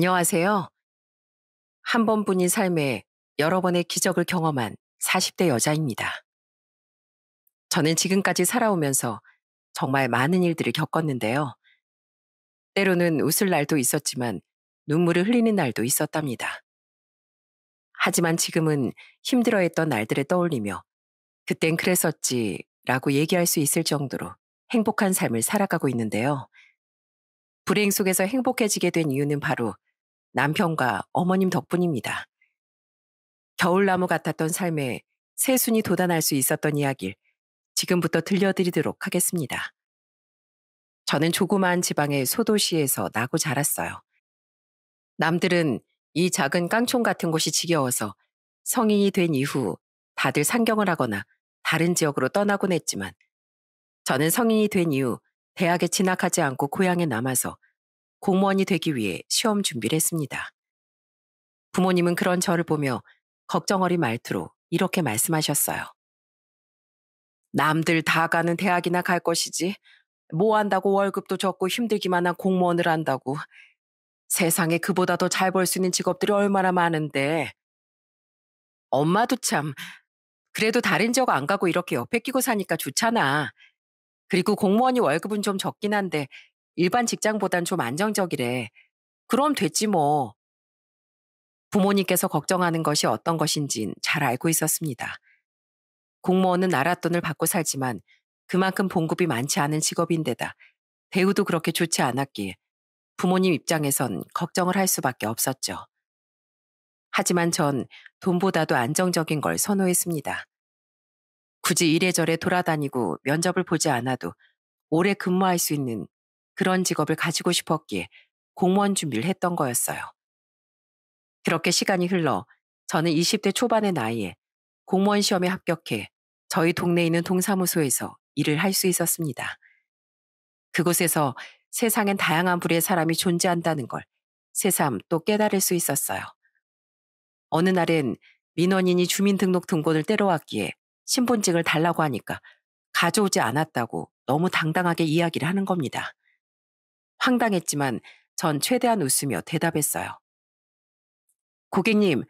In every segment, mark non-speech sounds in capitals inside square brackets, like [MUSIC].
안녕하세요. 한 번뿐인 삶에 여러 번의 기적을 경험한 40대 여자입니다. 저는 지금까지 살아오면서 정말 많은 일들을 겪었는데요. 때로는 웃을 날도 있었지만 눈물을 흘리는 날도 있었답니다. 하지만 지금은 힘들어했던 날들을 떠올리며 그땐 그랬었지 라고 얘기할 수 있을 정도로 행복한 삶을 살아가고 있는데요. 불행 속에서 행복해지게 된 이유는 바로 남편과 어머님 덕분입니다. 겨울나무 같았던 삶에 새순이 돋아날 수 있었던 이야기를 지금부터 들려드리도록 하겠습니다. 저는 조그마한 지방의 소도시에서 나고 자랐어요. 남들은 이 작은 깡촌 같은 곳이 지겨워서 성인이 된 이후 다들 상경을 하거나 다른 지역으로 떠나곤 했지만 저는 성인이 된 이후 대학에 진학하지 않고 고향에 남아서 공무원이 되기 위해 시험 준비를 했습니다. 부모님은 그런 저를 보며 걱정 어린 말투로 이렇게 말씀하셨어요. 남들 다 가는 대학이나 갈 것이지. 뭐 한다고 월급도 적고 힘들기만 한 공무원을 한다고. 세상에 그보다 더 잘 벌 수 있는 직업들이 얼마나 많은데. 엄마도 참. 그래도 다른 지역 안 가고 이렇게 옆에 끼고 사니까 좋잖아. 그리고 공무원이 월급은 좀 적긴 한데 일반 직장보단 좀 안정적이래. 그럼 됐지 뭐. 부모님께서 걱정하는 것이 어떤 것인진 잘 알고 있었습니다. 공무원은 나랏돈을 받고 살지만 그만큼 봉급이 많지 않은 직업인데다 배우도 그렇게 좋지 않았기에 부모님 입장에선 걱정을 할 수밖에 없었죠. 하지만 전 돈보다도 안정적인 걸 선호했습니다. 굳이 이래저래 돌아다니고 면접을 보지 않아도 오래 근무할 수 있는 그런 직업을 가지고 싶었기에 공무원 준비를 했던 거였어요. 그렇게 시간이 흘러 저는 20대 초반의 나이에 공무원 시험에 합격해 저희 동네에 있는 동사무소에서 일을 할 수 있었습니다. 그곳에서 세상엔 다양한 부류의 사람이 존재한다는 걸 새삼 또 깨달을 수 있었어요. 어느 날엔 민원인이 주민등록등본을 때려왔기에 신분증을 달라고 하니까 가져오지 않았다고 너무 당당하게 이야기를 하는 겁니다. 황당했지만 전 최대한 웃으며 대답했어요. 고객님,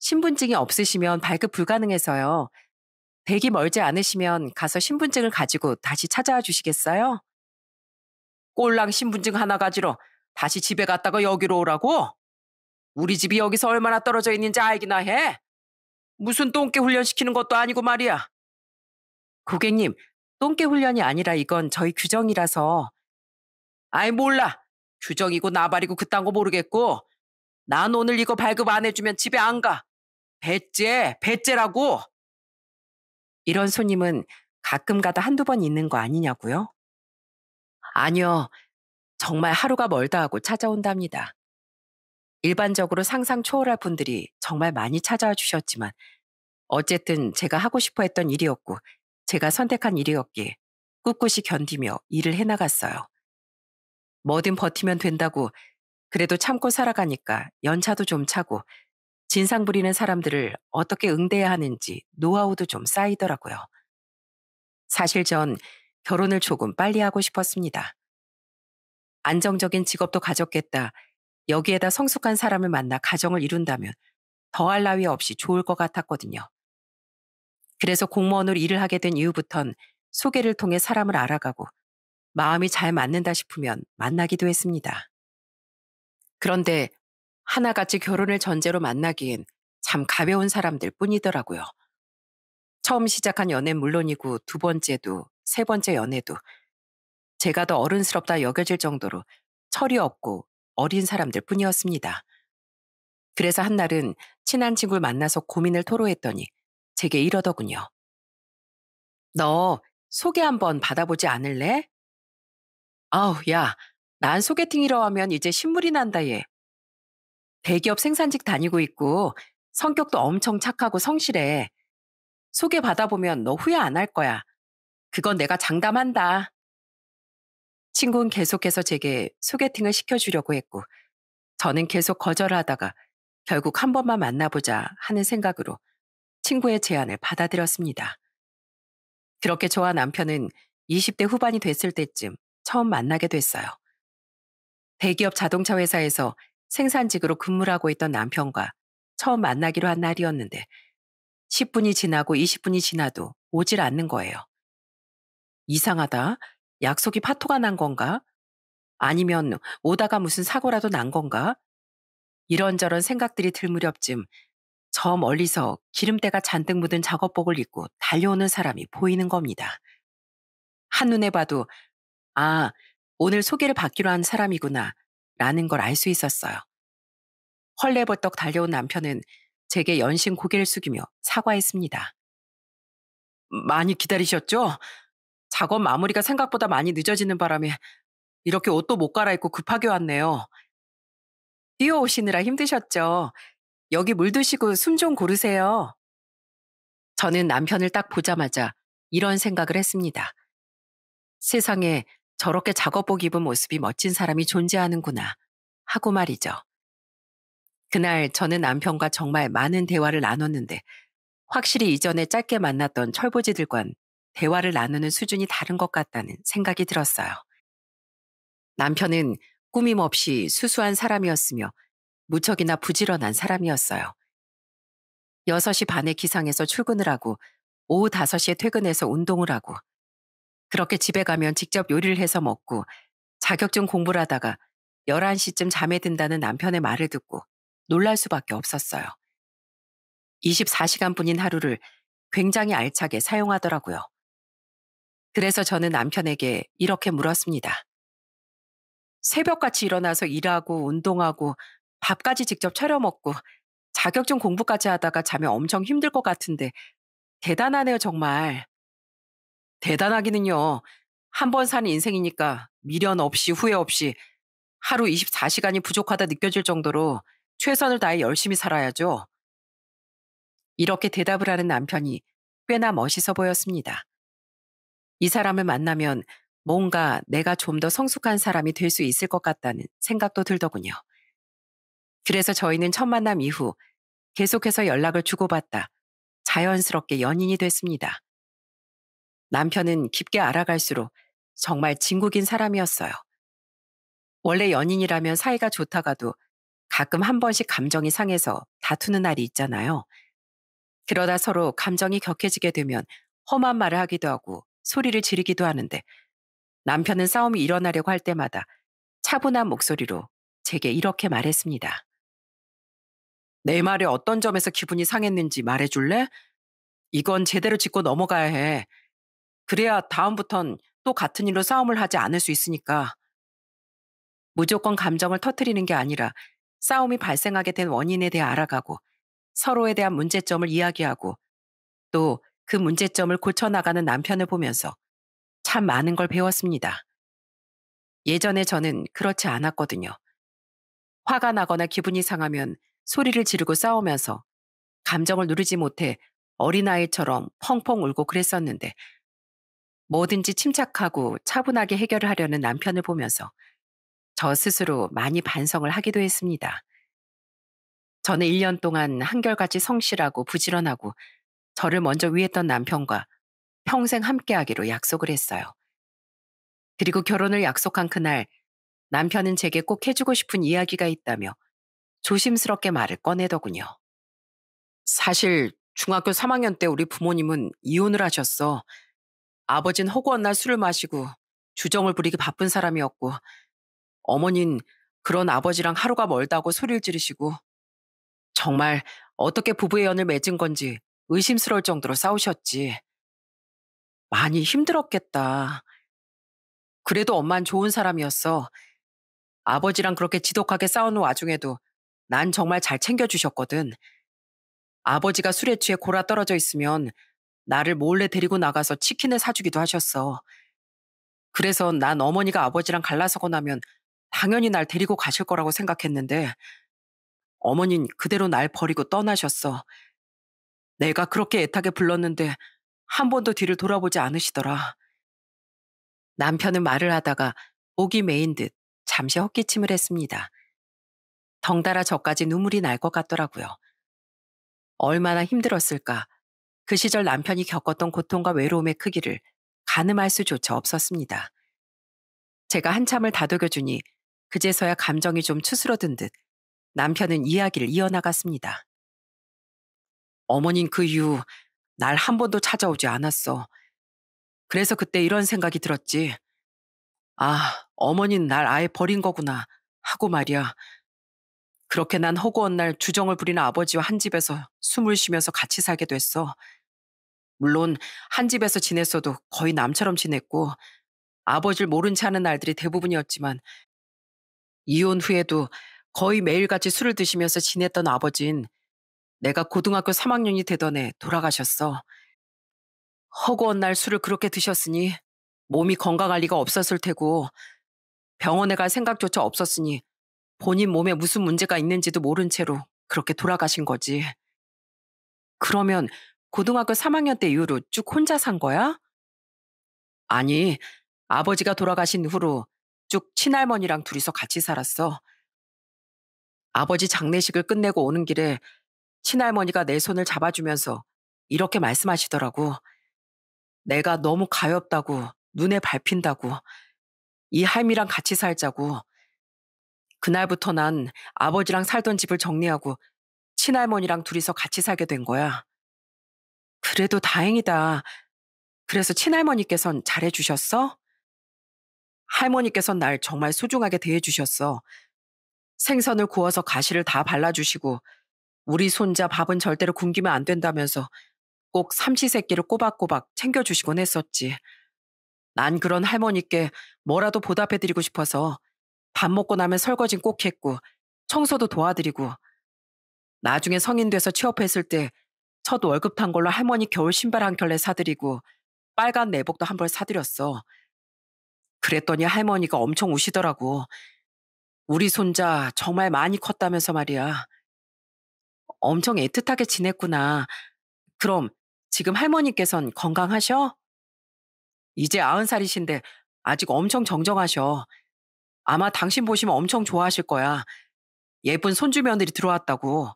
신분증이 없으시면 발급 불가능해서요. 대기 멀지 않으시면 가서 신분증을 가지고 다시 찾아와 주시겠어요? 꼴랑 신분증 하나 가지러 다시 집에 갔다가 여기로 오라고? 우리 집이 여기서 얼마나 떨어져 있는지 알기나 해. 무슨 똥개 훈련시키는 것도 아니고 말이야. 고객님, 똥개 훈련이 아니라 이건 저희 규정이라서 아이 몰라. 규정이고 나발이고 그딴 거 모르겠고 난 오늘 이거 발급 안 해주면 집에 안 가. 배째, 배째라고. 이런 손님은 가끔 가다 한두 번 있는 거 아니냐고요? 아니요. 정말 하루가 멀다 하고 찾아온답니다. 일반적으로 상상 초월할 분들이 정말 많이 찾아와 주셨지만 어쨌든 제가 하고 싶어 했던 일이었고 제가 선택한 일이었기에 꿋꿋이 견디며 일을 해나갔어요. 뭐든 버티면 된다고 그래도 참고 살아가니까 연차도 좀 차고 진상 부리는 사람들을 어떻게 응대해야 하는지 노하우도 좀 쌓이더라고요. 사실 전 결혼을 조금 빨리 하고 싶었습니다. 안정적인 직업도 가졌겠다. 여기에다 성숙한 사람을 만나 가정을 이룬다면 더할 나위 없이 좋을 것 같았거든요. 그래서 공무원으로 일을 하게 된 이후부턴 소개를 통해 사람을 알아가고 마음이 잘 맞는다 싶으면 만나기도 했습니다. 그런데 하나같이 결혼을 전제로 만나기엔 참 가벼운 사람들 뿐이더라고요. 처음 시작한 연애는 물론이고 두 번째도 세 번째 연애도 제가 더 어른스럽다 여겨질 정도로 철이 없고 어린 사람들 뿐이었습니다. 그래서 한날은 친한 친구를 만나서 고민을 토로했더니 제게 이러더군요. 너 소개 한번 받아보지 않을래? 아우, 야, 난 소개팅이라 하면 이제 신물이 난다, 얘. 대기업 생산직 다니고 있고, 성격도 엄청 착하고 성실해. 소개 받아보면 너 후회 안 할 거야. 그건 내가 장담한다. 친구는 계속해서 제게 소개팅을 시켜주려고 했고, 저는 계속 거절하다가 결국 한 번만 만나보자 하는 생각으로 친구의 제안을 받아들였습니다. 그렇게 저와 남편은 20대 후반이 됐을 때쯤 처음 만나게 됐어요. 대기업 자동차 회사에서 생산직으로 근무를 하고 있던 남편과 처음 만나기로 한 날이었는데 10분이 지나고 20분이 지나도 오질 않는 거예요. 이상하다. 약속이 파토가 난 건가? 아니면 오다가 무슨 사고라도 난 건가? 이런저런 생각들이 들 무렵쯤 저 멀리서 기름때가 잔뜩 묻은 작업복을 입고 달려오는 사람이 보이는 겁니다. 한눈에 봐도 아, 오늘 소개를 받기로 한 사람이구나. 라는 걸 알 수 있었어요. 헐레벌떡 달려온 남편은 제게 연신 고개를 숙이며 사과했습니다. 많이 기다리셨죠? 작업 마무리가 생각보다 많이 늦어지는 바람에 이렇게 옷도 못 갈아입고 급하게 왔네요. 뛰어오시느라 힘드셨죠? 여기 물 드시고 숨 좀 고르세요. 저는 남편을 딱 보자마자 이런 생각을 했습니다. 세상에 저렇게 작업복 입은 모습이 멋진 사람이 존재하는구나 하고 말이죠. 그날 저는 남편과 정말 많은 대화를 나눴는데 확실히 이전에 짧게 만났던 철부지들과는 대화를 나누는 수준이 다른 것 같다는 생각이 들었어요. 남편은 꾸밈 없이 수수한 사람이었으며 무척이나 부지런한 사람이었어요. 6시 반에 기상해서 출근을 하고 오후 5시에 퇴근해서 운동을 하고 그렇게 집에 가면 직접 요리를 해서 먹고 자격증 공부를 하다가 11시쯤 잠에 든다는 남편의 말을 듣고 놀랄 수밖에 없었어요. 24시간뿐인 하루를 굉장히 알차게 사용하더라고요. 그래서 저는 남편에게 이렇게 물었습니다. 새벽같이 일어나서 일하고 운동하고 밥까지 직접 차려 먹고 자격증 공부까지 하다가 자면 엄청 힘들 것 같은데 대단하네요 정말. 대단하기는요. 한번산 인생이니까 미련 없이 후회 없이 하루 24시간이 부족하다 느껴질 정도로 최선을 다해 열심히 살아야죠. 이렇게 대답을 하는 남편이 꽤나 멋있어 보였습니다. 이 사람을 만나면 뭔가 내가 좀 더 성숙한 사람이 될 수 있을 것 같다는 생각도 들더군요. 그래서 저희는 첫 만남 이후 계속해서 연락을 주고받다 자연스럽게 연인이 됐습니다. 남편은 깊게 알아갈수록 정말 진국인 사람이었어요. 원래 연인이라면 사이가 좋다가도 가끔 한 번씩 감정이 상해서 다투는 날이 있잖아요. 그러다 서로 감정이 격해지게 되면 험한 말을 하기도 하고 소리를 지르기도 하는데 남편은 싸움이 일어나려고 할 때마다 차분한 목소리로 제게 이렇게 말했습니다. 내말에 어떤 점에서 기분이 상했는지 말해줄래? 이건 제대로 짚고 넘어가야 해. 그래야 다음부턴 또 같은 일로 싸움을 하지 않을 수 있으니까. 무조건 감정을 터트리는 게 아니라 싸움이 발생하게 된 원인에 대해 알아가고 서로에 대한 문제점을 이야기하고 또 그 문제점을 고쳐나가는 남편을 보면서 참 많은 걸 배웠습니다. 예전에 저는 그렇지 않았거든요. 화가 나거나 기분이 상하면 소리를 지르고 싸우면서 감정을 누르지 못해 어린아이처럼 펑펑 울고 그랬었는데 뭐든지 침착하고 차분하게 해결을 하려는 남편을 보면서 저 스스로 많이 반성을 하기도 했습니다. 저는 1년 동안 한결같이 성실하고 부지런하고 저를 먼저 위했던 남편과 평생 함께하기로 약속을 했어요. 그리고 결혼을 약속한 그날 남편은 제게 꼭 해주고 싶은 이야기가 있다며 조심스럽게 말을 꺼내더군요. 사실 중학교 3학년 때 우리 부모님은 이혼을 하셨어. 아버진 허구한 날 술을 마시고 주정을 부리기 바쁜 사람이었고 어머닌 그런 아버지랑 하루가 멀다고 소리를 지르시고 정말 어떻게 부부의 연을 맺은 건지 의심스러울 정도로 싸우셨지. 많이 힘들었겠다. 그래도 엄만 좋은 사람이었어. 아버지랑 그렇게 지독하게 싸우는 와중에도 난 정말 잘 챙겨주셨거든. 아버지가 술에 취해 골아 떨어져 있으면 나를 몰래 데리고 나가서 치킨을 사주기도 하셨어. 그래서 난 어머니가 아버지랑 갈라서고 나면 당연히 날 데리고 가실 거라고 생각했는데 어머닌 그대로 날 버리고 떠나셨어. 내가 그렇게 애타게 불렀는데 한 번도 뒤를 돌아보지 않으시더라. 남편은 말을 하다가 목이 메인 듯 잠시 헛기침을 했습니다. 덩달아 저까지 눈물이 날 것 같더라고요. 얼마나 힘들었을까. 그 시절 남편이 겪었던 고통과 외로움의 크기를 가늠할 수조차 없었습니다. 제가 한참을 다독여주니 그제서야 감정이 좀 추스러든 듯 남편은 이야기를 이어나갔습니다. 어머닌 그 이후 날 한 번도 찾아오지 않았어. 그래서 그때 이런 생각이 들었지. 아, 어머닌 날 아예 버린 거구나 하고 말이야. 그렇게 난 허구한 날 주정을 부리는 아버지와 한 집에서 숨을 쉬면서 같이 살게 됐어. 물론 한 집에서 지냈어도 거의 남처럼 지냈고 아버지를 모른 채 하는 날들이 대부분이었지만 이혼 후에도 거의 매일같이 술을 드시면서 지냈던 아버진 내가 고등학교 3학년이 되던 해 돌아가셨어. 허구한 날 술을 그렇게 드셨으니 몸이 건강할 리가 없었을 테고 병원에 갈 생각조차 없었으니 본인 몸에 무슨 문제가 있는지도 모른 채로 그렇게 돌아가신 거지. 그러면 고등학교 3학년 때 이후로 쭉 혼자 산 거야? 아니, 아버지가 돌아가신 후로 쭉 친할머니랑 둘이서 같이 살았어. 아버지 장례식을 끝내고 오는 길에 친할머니가 내 손을 잡아주면서 이렇게 말씀하시더라고. 내가 너무 가엾다고, 눈에 밟힌다고, 이 할미랑 같이 살자고, 그날부터 난 아버지랑 살던 집을 정리하고 친할머니랑 둘이서 같이 살게 된 거야. 그래도 다행이다. 그래서 친할머니께선 잘해주셨어? 할머니께선 날 정말 소중하게 대해주셨어. 생선을 구워서 가시를 다 발라주시고 우리 손자 밥은 절대로 굶기면 안 된다면서 꼭 삼시세끼를 꼬박꼬박 챙겨주시곤 했었지. 난 그런 할머니께 뭐라도 보답해드리고 싶어서 밥 먹고 나면 설거진 꼭 했고 청소도 도와드리고 나중에 성인 돼서 취업했을 때 첫 월급 탄 걸로 할머니 겨울 신발 한 켤레 사드리고 빨간 내복도 한 벌 사드렸어. 그랬더니 할머니가 엄청 우시더라고. 우리 손자 정말 많이 컸다면서 말이야. 엄청 애틋하게 지냈구나. 그럼 지금 할머니께선 건강하셔? 이제 아흔 살이신데 아직 엄청 정정하셔. 아마 당신 보시면 엄청 좋아하실 거야. 예쁜 손주 며느리 들어왔다고.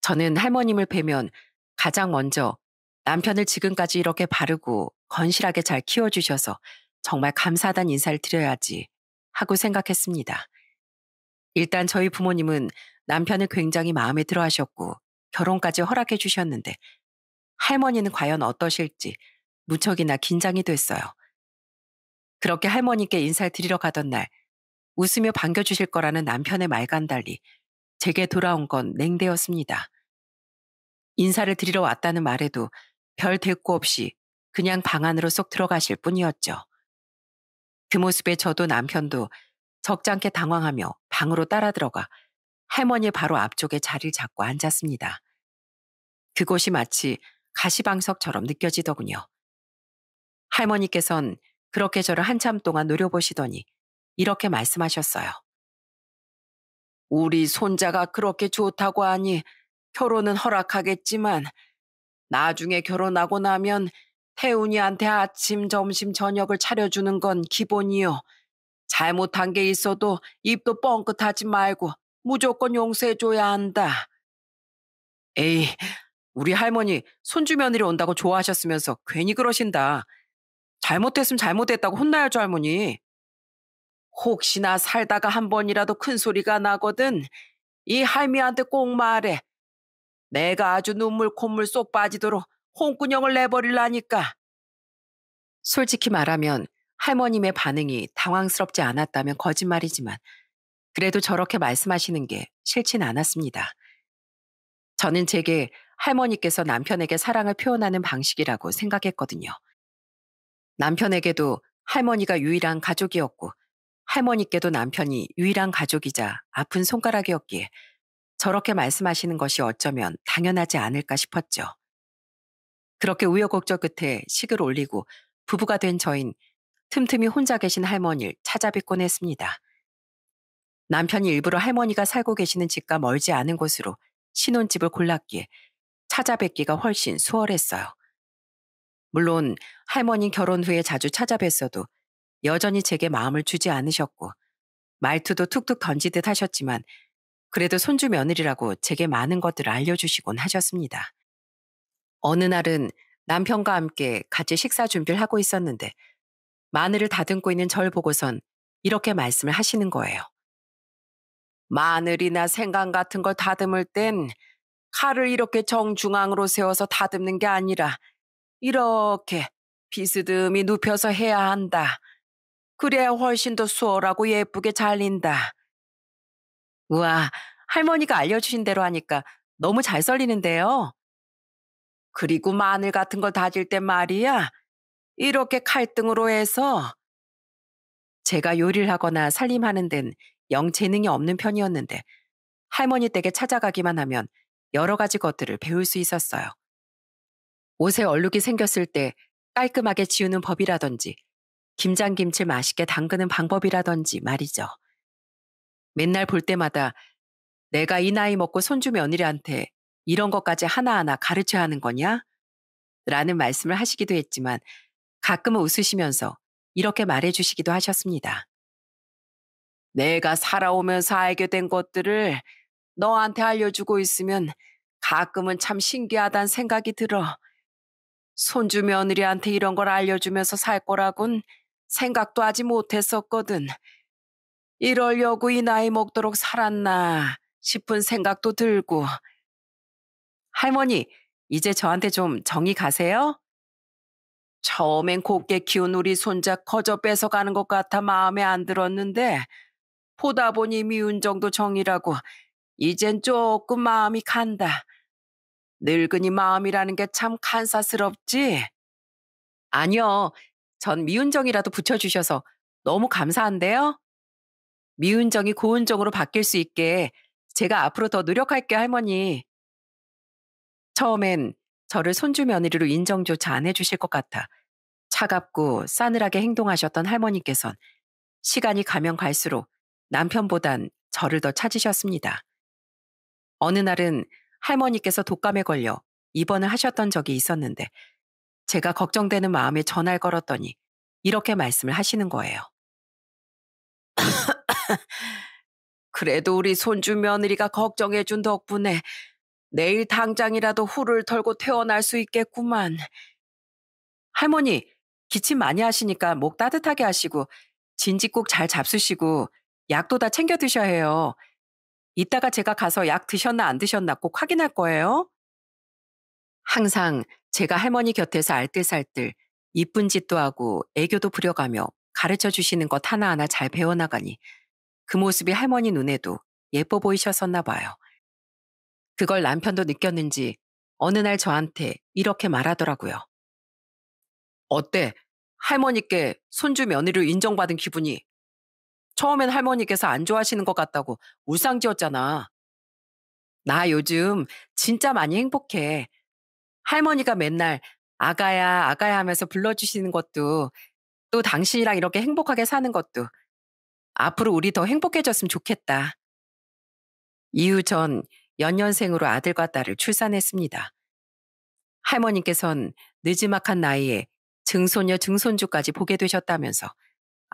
저는 할머님을 뵈면 가장 먼저 남편을 지금까지 이렇게 바르고 건실하게 잘 키워주셔서 정말 감사하단 인사를 드려야지 하고 생각했습니다. 일단 저희 부모님은 남편을 굉장히 마음에 들어 하셨고 결혼까지 허락해 주셨는데 할머니는 과연 어떠실지 무척이나 긴장이 됐어요. 그렇게 할머니께 인사를 드리러 가던 날 웃으며 반겨주실 거라는 남편의 말과는 달리 제게 돌아온 건 냉대였습니다. 인사를 드리러 왔다는 말에도 별 대꾸 없이 그냥 방 안으로 쏙 들어가실 뿐이었죠. 그 모습에 저도 남편도 적잖게 당황하며 방으로 따라 들어가 할머니 바로 앞쪽에 자리를 잡고 앉았습니다. 그곳이 마치 가시방석처럼 느껴지더군요. 할머니께선 그렇게 저를 한참 동안 노려보시더니 이렇게 말씀하셨어요. 우리 손자가 그렇게 좋다고 하니 결혼은 허락하겠지만 나중에 결혼하고 나면 태훈이한테 아침, 점심, 저녁을 차려주는 건 기본이요. 잘못한 게 있어도 입도 뻥끗하지 말고 무조건 용서해줘야 한다. 에이, 우리 할머니 손주 며느리 온다고 좋아하셨으면서 괜히 그러신다. 잘못했으면 잘못했다고 혼나야죠, 할머니. 혹시나 살다가 한 번이라도 큰 소리가 나거든. 이 할미한테 꼭 말해. 내가 아주 눈물 콧물 쏙 빠지도록 홍군형을 내버릴라니까. 솔직히 말하면 할머님의 반응이 당황스럽지 않았다면 거짓말이지만 그래도 저렇게 말씀하시는 게 싫진 않았습니다. 저는 제게 할머니께서 남편에게 사랑을 표현하는 방식이라고 생각했거든요. 남편에게도 할머니가 유일한 가족이었고 할머니께도 남편이 유일한 가족이자 아픈 손가락이었기에 저렇게 말씀하시는 것이 어쩌면 당연하지 않을까 싶었죠. 그렇게 우여곡절 끝에 식을 올리고 부부가 된 저인 틈틈이 혼자 계신 할머니를 찾아뵙곤 했습니다. 남편이 일부러 할머니가 살고 계시는 집과 멀지 않은 곳으로 신혼집을 골랐기에 찾아뵙기가 훨씬 수월했어요. 물론 할머니 결혼 후에 자주 찾아뵀어도 여전히 제게 마음을 주지 않으셨고 말투도 툭툭 던지듯 하셨지만 그래도 손주 며느리라고 제게 많은 것들을 알려주시곤 하셨습니다. 어느 날은 남편과 함께 같이 식사 준비를 하고 있었는데 마늘을 다듬고 있는 절 보고선 이렇게 말씀을 하시는 거예요. 마늘이나 생강 같은 걸 다듬을 땐 칼을 이렇게 정중앙으로 세워서 다듬는 게 아니라 이렇게 비스듬히 눕혀서 해야 한다. 그래야 훨씬 더 수월하고 예쁘게 잘린다. 우와, 할머니가 알려주신 대로 하니까 너무 잘 썰리는데요. 그리고 마늘 같은 걸 다질 때 말이야. 이렇게 칼등으로 해서 제가 요리를 하거나 살림하는 데는 영 재능이 없는 편이었는데 할머니 댁에 찾아가기만 하면 여러 가지 것들을 배울 수 있었어요. 옷에 얼룩이 생겼을 때 깔끔하게 지우는 법이라든지 김장김치 맛있게 담그는 방법이라든지 말이죠. 맨날 볼 때마다 내가 이 나이 먹고 손주 며느리한테 이런 것까지 하나하나 가르쳐야 하는 거냐? 라는 말씀을 하시기도 했지만 가끔은 웃으시면서 이렇게 말해주시기도 하셨습니다. 내가 살아오면서 알게 된 것들을 너한테 알려주고 있으면 가끔은 참 신기하단 생각이 들어. 손주 며느리한테 이런 걸 알려주면서 살 거라곤 생각도 하지 못했었거든. 이럴려고 이 나이 먹도록 살았나 싶은 생각도 들고. 할머니, 이제 저한테 좀 정이 가세요? 처음엔 곱게 키운 우리 손자 거저 뺏어가는 것 같아 마음에 안 들었는데 보다 보니 미운 정도 정이라고 이젠 조금 마음이 간다. 늙은이 마음이라는 게 참 간사스럽지? 아니요. 전 미운정이라도 붙여주셔서 너무 감사한데요? 미운정이 고운정으로 바뀔 수 있게 제가 앞으로 더 노력할게 할머니. 처음엔 저를 손주 며느리로 인정조차 안 해주실 것 같아 차갑고 싸늘하게 행동하셨던 할머니께선 시간이 가면 갈수록 남편보단 저를 더 찾으셨습니다. 어느 날은 할머니께서 독감에 걸려 입원을 하셨던 적이 있었는데 제가 걱정되는 마음에 전화를 걸었더니 이렇게 말씀을 하시는 거예요. [COUGHS] 그래도 우리 손주 며느리가 걱정해준 덕분에 내일 당장이라도 후를 털고 퇴원할 수 있겠구만. 할머니, 기침 많이 하시니까 목 따뜻하게 하시고, 진지 꼭 잘 잡수시고, 약도 다 챙겨 드셔야 해요. 이따가 제가 가서 약 드셨나 안 드셨나 꼭 확인할 거예요. 항상 제가 할머니 곁에서 알뜰살뜰 이쁜 짓도 하고 애교도 부려가며 가르쳐 주시는 것 하나하나 잘 배워나가니 그 모습이 할머니 눈에도 예뻐 보이셨었나 봐요. 그걸 남편도 느꼈는지 어느 날 저한테 이렇게 말하더라고요. 어때? 할머니께 손주 며느리로 인정받은 기분이 처음엔 할머니께서 안 좋아하시는 것 같다고 울상지었잖아. 나 요즘 진짜 많이 행복해. 할머니가 맨날 아가야, 아가야 하면서 불러주시는 것도 또 당신이랑 이렇게 행복하게 사는 것도 앞으로 우리 더 행복해졌으면 좋겠다. 이후 전 연년생으로 아들과 딸을 출산했습니다. 할머니께선늦지막한 나이에 증손녀 증손주까지 보게 되셨다면서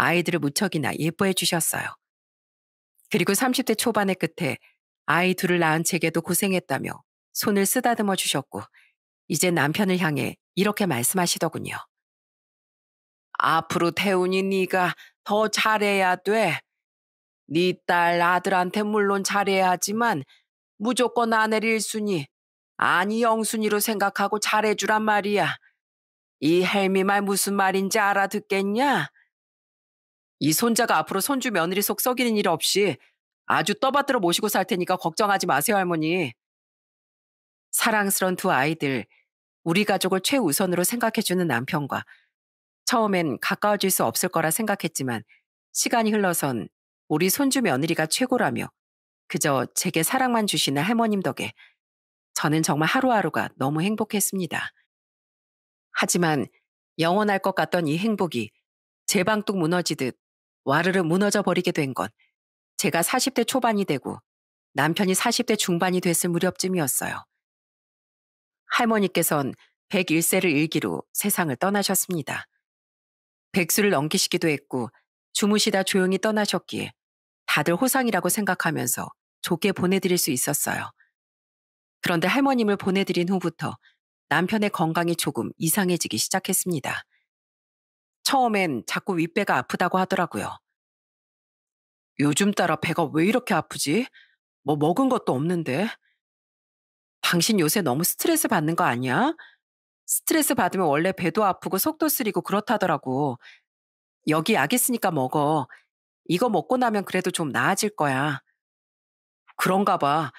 아이들을 무척이나 예뻐해 주셨어요. 그리고 30대 초반의 끝에 아이 둘을 낳은 제게도 고생했다며 손을 쓰다듬어 주셨고 이제 남편을 향해 이렇게 말씀하시더군요. 앞으로 태훈이 네가 더 잘해야 돼. 네 딸 아들한테 물론 잘해야 하지만 무조건 아내를 1순위, 아니 영순위로 생각하고 잘해주란 말이야. 이 헬미 말 무슨 말인지 알아듣겠냐? 이 손자가 앞으로 손주 며느리 속 썩이는 일 없이 아주 떠받들어 모시고 살 테니까 걱정하지 마세요, 할머니. 사랑스런 두 아이들, 우리 가족을 최우선으로 생각해주는 남편과 처음엔 가까워질 수 없을 거라 생각했지만 시간이 흘러선 우리 손주 며느리가 최고라며 그저 제게 사랑만 주시는 할머님 덕에 저는 정말 하루하루가 너무 행복했습니다. 하지만 영원할 것 같던 이 행복이 제방뚝 무너지듯 와르르 무너져 버리게 된 건 제가 40대 초반이 되고 남편이 40대 중반이 됐을 무렵쯤이었어요. 할머니께선 101세를 일기로 세상을 떠나셨습니다. 백수를 넘기시기도 했고 주무시다 조용히 떠나셨기에 다들 호상이라고 생각하면서 좋게 보내드릴 수 있었어요. 그런데 할머님을 보내드린 후부터 남편의 건강이 조금 이상해지기 시작했습니다. 처음엔 자꾸 윗배가 아프다고 하더라고요. 요즘 따라 배가 왜 이렇게 아프지? 뭐 먹은 것도 없는데. 당신 요새 너무 스트레스 받는 거 아니야? 스트레스 받으면 원래 배도 아프고 속도 쓰리고 그렇다더라고. 여기 약 있으니까 먹어. 이거 먹고 나면 그래도 좀 나아질 거야. 그런가 봐.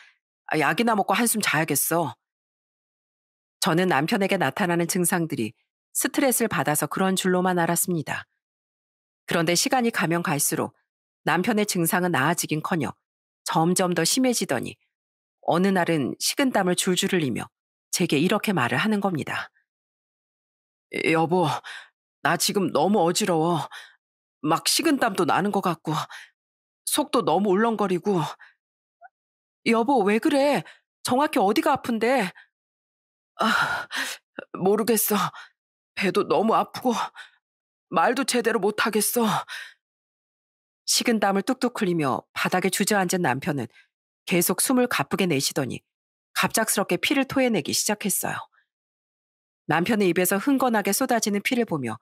아, 약이나 먹고 한숨 자야겠어. 저는 남편에게 나타나는 증상들이 스트레스를 받아서 그런 줄로만 알았습니다. 그런데 시간이 가면 갈수록 남편의 증상은 나아지긴 커녕 점점 더 심해지더니 어느 날은 식은땀을 줄줄 흘리며 제게 이렇게 말을 하는 겁니다. 여보, 나 지금 너무 어지러워. 막 식은땀도 나는 것 같고, 속도 너무 울렁거리고. 여보, 왜 그래? 정확히 어디가 아픈데? 아, 모르겠어. 배도 너무 아프고 말도 제대로 못하겠어. 식은 땀을 뚝뚝 흘리며 바닥에 주저앉은 남편은 계속 숨을 가쁘게 내쉬더니 갑작스럽게 피를 토해내기 시작했어요. 남편의 입에서 흥건하게 쏟아지는 피를 보며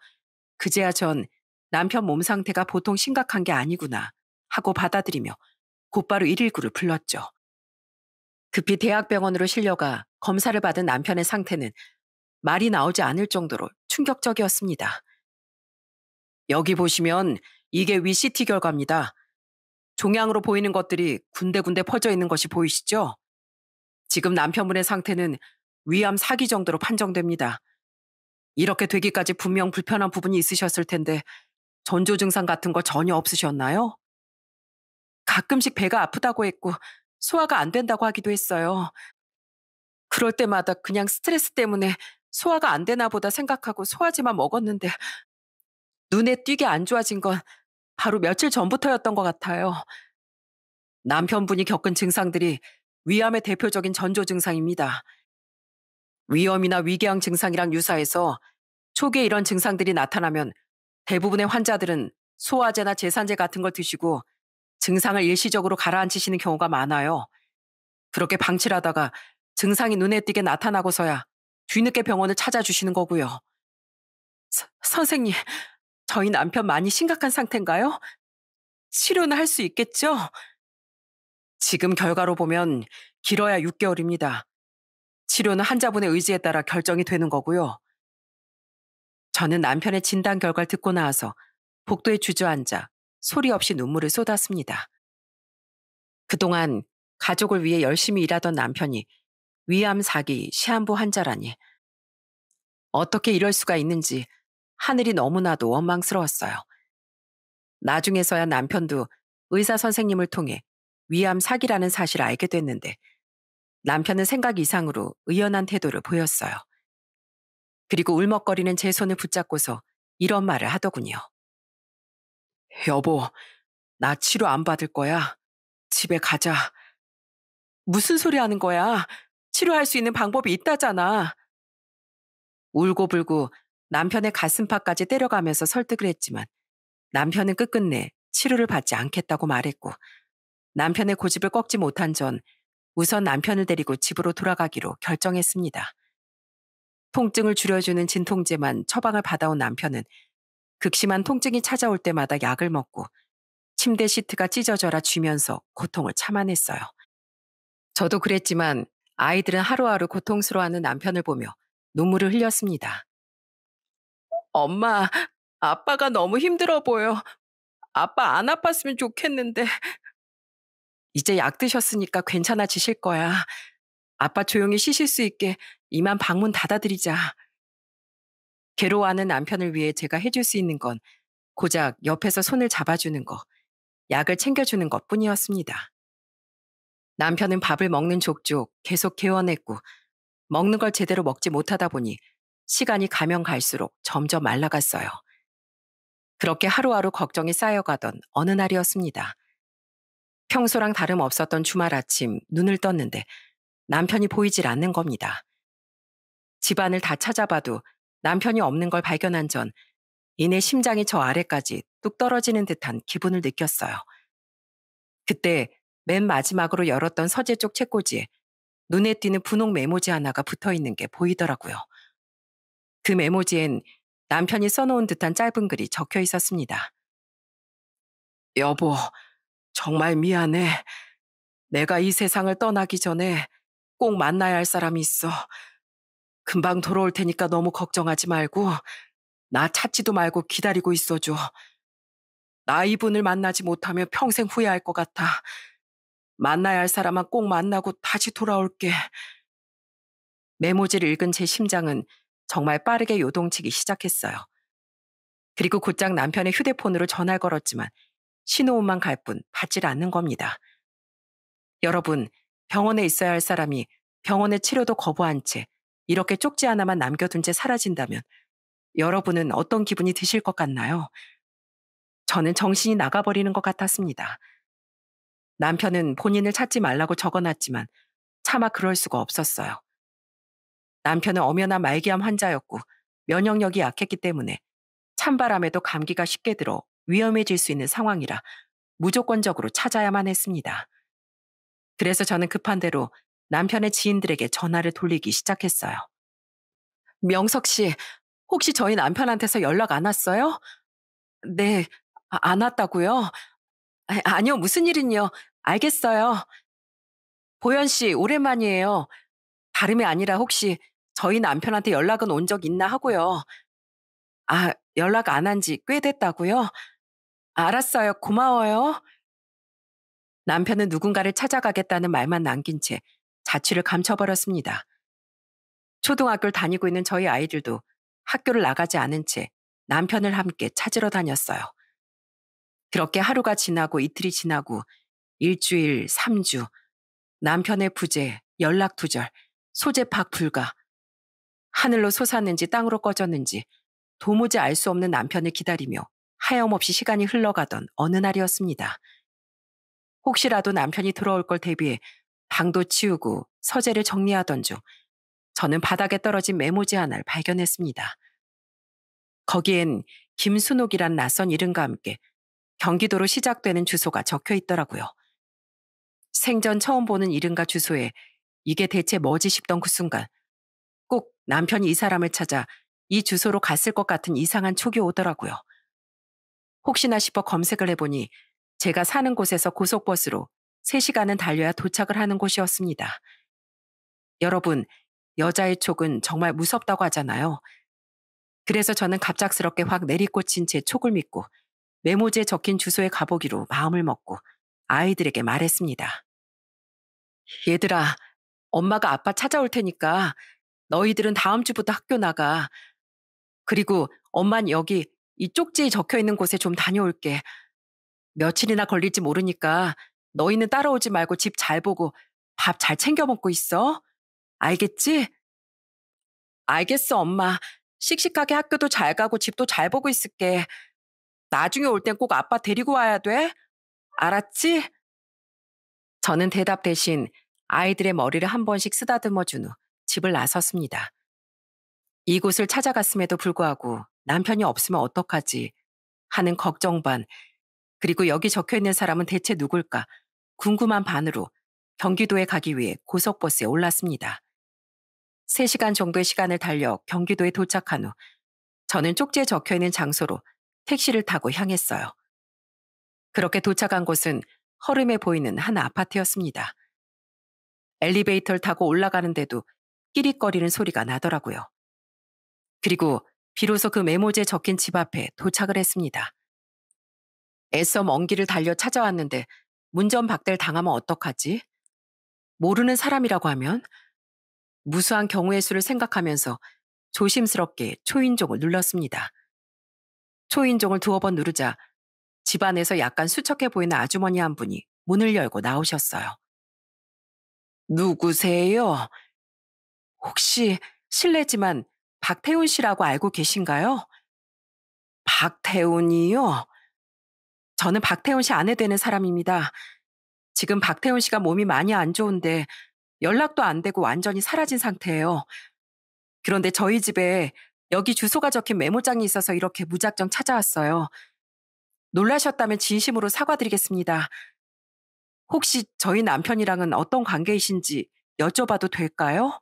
그제야 전 남편 몸 상태가 보통 심각한 게 아니구나 하고 받아들이며 곧바로 119를 불렀죠. 급히 대학병원으로 실려가 검사를 받은 남편의 상태는 말이 나오지 않을 정도로 충격적이었습니다. 여기 보시면 이게 위시티 결과입니다. 종양으로 보이는 것들이 군데군데 퍼져 있는 것이 보이시죠? 지금 남편분의 상태는 위암 사기 정도로 판정됩니다. 이렇게 되기까지 분명 불편한 부분이 있으셨을 텐데 전조 증상 같은 거 전혀 없으셨나요? 가끔씩 배가 아프다고 했고 소화가 안 된다고 하기도 했어요. 그럴 때마다 그냥 스트레스 때문에 소화가 안 되나 보다 생각하고 소화제만 먹었는데 눈에 띄게 안 좋아진 건 바로 며칠 전부터였던 것 같아요. 남편분이 겪은 증상들이 위암의 대표적인 전조 증상입니다. 위염이나 위궤양 증상이랑 유사해서 초기에 이런 증상들이 나타나면 대부분의 환자들은 소화제나 제산제 같은 걸 드시고 증상을 일시적으로 가라앉히시는 경우가 많아요. 그렇게 방치하다가 증상이 눈에 띄게 나타나고서야 뒤늦게 병원을 찾아주시는 거고요. 서, 선생님, 저희 남편 많이 심각한 상태인가요? 치료는 할 수 있겠죠? 지금 결과로 보면 길어야 6개월입니다. 치료는 환자분의 의지에 따라 결정이 되는 거고요. 저는 남편의 진단 결과를 듣고 나와서 복도에 주저앉아 소리 없이 눈물을 쏟았습니다. 그동안 가족을 위해 열심히 일하던 남편이 위암 사기 시한부 환자라니. 어떻게 이럴 수가 있는지 하늘이 너무나도 원망스러웠어요. 나중에서야 남편도 의사 선생님을 통해 위암 사기라는 사실을 알게 됐는데 남편은 생각 이상으로 의연한 태도를 보였어요. 그리고 울먹거리는 제 손을 붙잡고서 이런 말을 하더군요. 여보, 나 치료 안 받을 거야. 집에 가자. 무슨 소리 하는 거야? 치료할 수 있는 방법이 있다잖아. 울고불고 남편의 가슴팍까지 때려가면서 설득을 했지만 남편은 끝끝내 치료를 받지 않겠다고 말했고 남편의 고집을 꺾지 못한 전 우선 남편을 데리고 집으로 돌아가기로 결정했습니다. 통증을 줄여주는 진통제만 처방을 받아온 남편은 극심한 통증이 찾아올 때마다 약을 먹고 침대 시트가 찢어져라 쥐면서 고통을 참아냈어요. 저도 그랬지만 아이들은 하루하루 고통스러워하는 남편을 보며 눈물을 흘렸습니다. 엄마, 아빠가 너무 힘들어 보여. 아빠 안 아팠으면 좋겠는데. 이제 약 드셨으니까 괜찮아지실 거야. 아빠 조용히 쉬실 수 있게 이만 방문 닫아드리자. 괴로워하는 남편을 위해 제가 해줄 수 있는 건 고작 옆에서 손을 잡아주는 거, 약을 챙겨주는 것 뿐이었습니다. 남편은 밥을 먹는 족족 계속 개원했고 먹는 걸 제대로 먹지 못하다 보니 시간이 가면 갈수록 점점 말라갔어요. 그렇게 하루하루 걱정이 쌓여가던 어느 날이었습니다. 평소랑 다름 없었던 주말 아침 눈을 떴는데 남편이 보이질 않는 겁니다. 집안을 다 찾아봐도 남편이 없는 걸 발견한 전 이내 심장이 저 아래까지 뚝 떨어지는 듯한 기분을 느꼈어요. 그때 맨 마지막으로 열었던 서재 쪽 책꽂이에 눈에 띄는 분홍 메모지 하나가 붙어 있는 게 보이더라고요. 그 메모지엔 남편이 써놓은 듯한 짧은 글이 적혀 있었습니다. 여보, 정말 미안해. 내가 이 세상을 떠나기 전에 꼭 만나야 할 사람이 있어. 금방 돌아올 테니까 너무 걱정하지 말고 나 찾지도 말고 기다리고 있어줘. 나 이분을 만나지 못하면 평생 후회할 것 같아. 만나야 할 사람만 꼭 만나고 다시 돌아올게. 메모지를 읽은 제 심장은 정말 빠르게 요동치기 시작했어요. 그리고 곧장 남편의 휴대폰으로 전화를 걸었지만 신호음만 갈 뿐 받질 않는 겁니다. 여러분, 병원에 있어야 할 사람이 병원의 치료도 거부한 채 이렇게 쪽지 하나만 남겨둔 채 사라진다면 여러분은 어떤 기분이 드실 것 같나요? 저는 정신이 나가버리는 것 같았습니다. 남편은 본인을 찾지 말라고 적어놨지만 차마 그럴 수가 없었어요. 남편은 엄연한 말기암 환자였고 면역력이 약했기 때문에 찬바람에도 감기가 쉽게 들어 위험해질 수 있는 상황이라 무조건적으로 찾아야만 했습니다. 그래서 저는 급한 대로 남편의 지인들에게 전화를 돌리기 시작했어요. 명석 씨, 혹시 저희 남편한테서 연락 안 왔어요? 네, 아, 안 왔다고요? 아, 니요 무슨 일은요. 알겠어요. 보현 씨, 오랜만이에요. 다름이 아니라 혹시 저희 남편한테 연락은 온 적 있나 하고요. 아, 연락 안 한 지 꽤 됐다고요? 알았어요. 고마워요. 남편은 누군가를 찾아가겠다는 말만 남긴 채 자취를 감춰버렸습니다. 초등학교를 다니고 있는 저희 아이들도 학교를 나가지 않은 채 남편을 함께 찾으러 다녔어요. 그렇게 하루가 지나고 이틀이 지나고 일주일, 3주, 남편의 부재, 연락 두절, 소재 파악 불가, 하늘로 솟았는지 땅으로 꺼졌는지 도무지 알 수 없는 남편을 기다리며 하염없이 시간이 흘러가던 어느 날이었습니다. 혹시라도 남편이 돌아올 걸 대비해 방도 치우고 서재를 정리하던 중 저는 바닥에 떨어진 메모지 하나를 발견했습니다. 거기엔 김순옥이란 낯선 이름과 함께 경기도로 시작되는 주소가 적혀 있더라고요. 생전 처음 보는 이름과 주소에 이게 대체 뭐지 싶던 그 순간 꼭 남편이 이 사람을 찾아 이 주소로 갔을 것 같은 이상한 촉이 오더라고요. 혹시나 싶어 검색을 해보니 제가 사는 곳에서 고속버스로 3시간은 달려야 도착을 하는 곳이었습니다. 여러분, 여자의 촉은 정말 무섭다고 하잖아요. 그래서 저는 갑작스럽게 확 내리꽂힌 제 촉을 믿고 메모지에 적힌 주소에 가보기로 마음을 먹고 아이들에게 말했습니다. 얘들아, 엄마가 아빠 찾아올 테니까 너희들은 다음 주부터 학교 나가. 그리고 엄만 여기 이 쪽지에 적혀 있는 곳에 좀 다녀올게. 며칠이나 걸릴지 모르니까 너희는 따라오지 말고 집 잘 보고 밥 잘 챙겨 먹고 있어. 알겠지? 알겠어, 엄마. 씩씩하게 학교도 잘 가고 집도 잘 보고 있을게. 나중에 올 땐 꼭 아빠 데리고 와야 돼. 알았지? 저는 대답 대신 아이들의 머리를 한 번씩 쓰다듬어 준 후 집을 나섰습니다. 이곳을 찾아갔음에도 불구하고 남편이 없으면 어떡하지 하는 걱정 반, 그리고 여기 적혀 있는 사람은 대체 누굴까 궁금한 반으로 경기도에 가기 위해 고속버스에 올랐습니다. 3시간 정도의 시간을 달려 경기도에 도착한 후 저는 쪽지에 적혀 있는 장소로 택시를 타고 향했어요. 그렇게 도착한 곳은 허름해 보이는 한 아파트였습니다. 엘리베이터를 타고 올라가는데도 끼릿거리는 소리가 나더라고요. 그리고 비로소 그 메모지에 적힌 집 앞에 도착을 했습니다. 애써 먼 길을 달려 찾아왔는데 문전박대를 당하면 어떡하지? 모르는 사람이라고 하면? 무수한 경우의 수를 생각하면서 조심스럽게 초인종을 눌렀습니다. 초인종을 두어 번 누르자 집안에서 약간 수척해 보이는 아주머니 한 분이 문을 열고 나오셨어요. 누구세요? 혹시 실례지만 박태훈 씨라고 알고 계신가요? 박태훈이요? 저는 박태훈 씨 아내 되는 사람입니다. 지금 박태훈 씨가 몸이 많이 안 좋은데 연락도 안 되고 완전히 사라진 상태예요. 그런데 저희 집에 여기 주소가 적힌 메모장이 있어서 이렇게 무작정 찾아왔어요. 놀라셨다면 진심으로 사과드리겠습니다. 혹시 저희 남편이랑은 어떤 관계이신지 여쭤봐도 될까요?